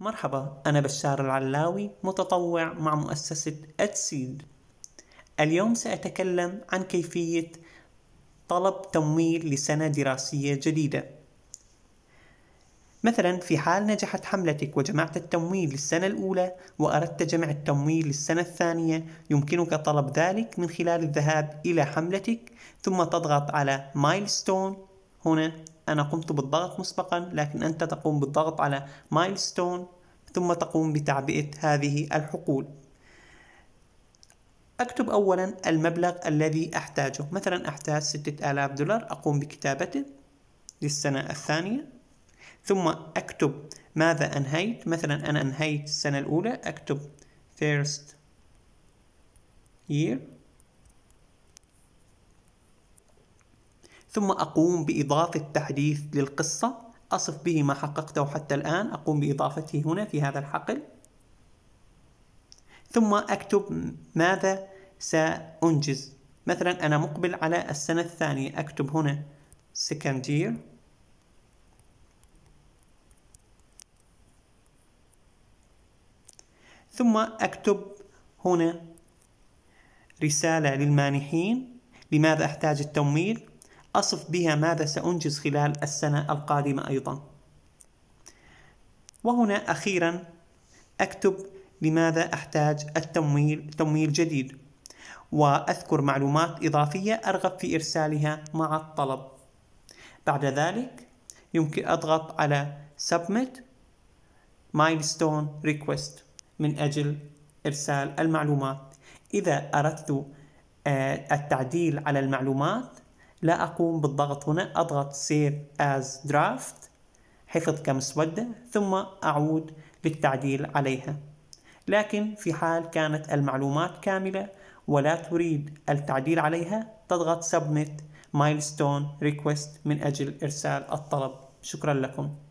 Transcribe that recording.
مرحبا أنا بشار العلاوي متطوع مع مؤسسة أتسيد اليوم سأتكلم عن كيفية طلب تمويل لسنة دراسية جديدة مثلا في حال نجحت حملتك وجمعت التمويل للسنة الأولى وأردت جمع التمويل للسنة الثانية يمكنك طلب ذلك من خلال الذهاب إلى حملتك ثم تضغط على مايلستون هنا أنا قمت بالضغط مسبقا لكن أنت تقوم بالضغط على مايلستون ثم تقوم بتعبئة هذه الحقول أكتب أولا المبلغ الذي أحتاجه مثلا أحتاج ستة آلاف دولار أقوم بكتابته للسنة الثانية ثم أكتب ماذا أنهيت مثلا أنا أنهيت السنة الأولى أكتب first year ثم أقوم بإضافة تحديث للقصة أصف به ما حققته حتى الآن أقوم بإضافته هنا في هذا الحقل ثم أكتب ماذا سأنجز مثلا أنا مقبل على السنة الثانية أكتب هنا second year ثم أكتب هنا رسالة للمانحين لماذا أحتاج التمويل أصف بها ماذا سأنجز خلال السنة القادمة أيضا وهنا أخيرا أكتب لماذا أحتاج التمويل تمويل جديد وأذكر معلومات إضافية أرغب في إرسالها مع الطلب بعد ذلك يمكن أضغط على Submit Milestone Request من أجل إرسال المعلومات إذا أردت آه، التعديل على المعلومات لا أقوم بالضغط هنا أضغط Save as Draft حفظ كمسودة ثم أعود للتعديل عليها لكن في حال كانت المعلومات كاملة ولا تريد التعديل عليها تضغط Submit Milestone Request من أجل إرسال الطلب شكرا لكم